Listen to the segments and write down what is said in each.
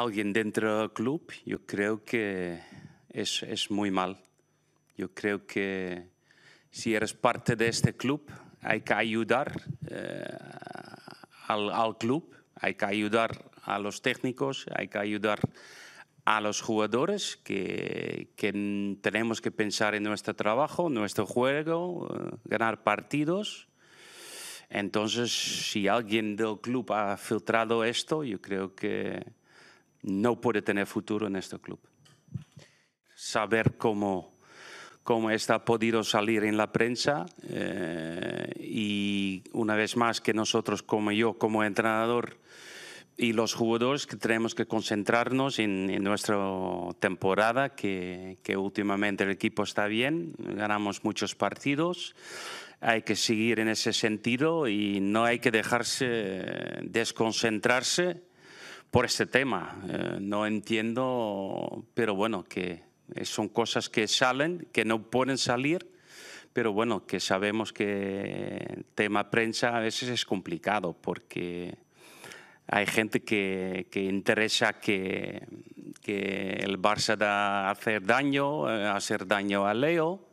alguien dentro del club, yo creo que es, es muy mal. Yo creo que si eres parte de este club, hay que ayudar eh, al, club, hay que ayudar a los técnicos, hay que ayudar a los jugadores que, que tenemos que pensar en nuestro trabajo, nuestro juego, eh, ganar partidos. Entonces, si alguien del club ha filtrado esto, yo creo que no puede tener futuro en este club. Saber cómo, cómo está podido salir en la prensa eh, y una vez más que nosotros como yo, como entrenador y los jugadores que tenemos que concentrarnos en, nuestra temporada, que últimamente el equipo está bien, ganamos muchos partidos hay que seguir en ese sentido y no hay que dejarse eh, desconcentrarse por este tema. Eh, no entiendo, pero bueno, que son cosas que salen, que no pueden salir, pero bueno, que sabemos que el tema prensa a veces es complicado porque hay gente que, interesa que, que, el Barça da hacer daño, eh, hacer daño a Leo.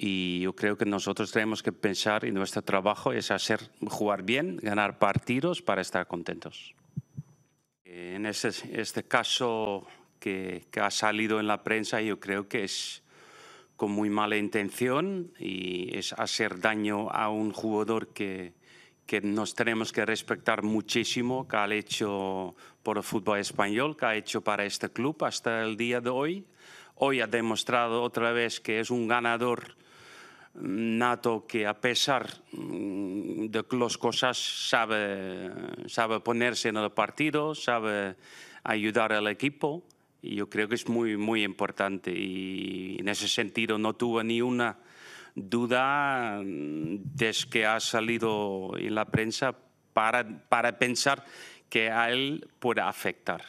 Y yo creo que nosotros tenemos que pensar y nuestro trabajo es hacer jugar bien, ganar partidos para estar contentos. En este caso que, ha salido en la prensa yo creo que es con muy mala intención y es hacer daño a un jugador que, que nos tenemos que respetar muchísimo, que ha hecho por el fútbol español, que ha hecho para este club hasta el día de hoy. Hoy ha demostrado otra vez que es un ganador nato que a pesar de las cosas sabe, sabe ponerse en el partido, sabe ayudar al equipo. Y yo creo que es muy, muy importante. Y en ese sentido no tuve ni una duda mm, desde que ha salido en la prensa para, para pensar que a él pueda afectar.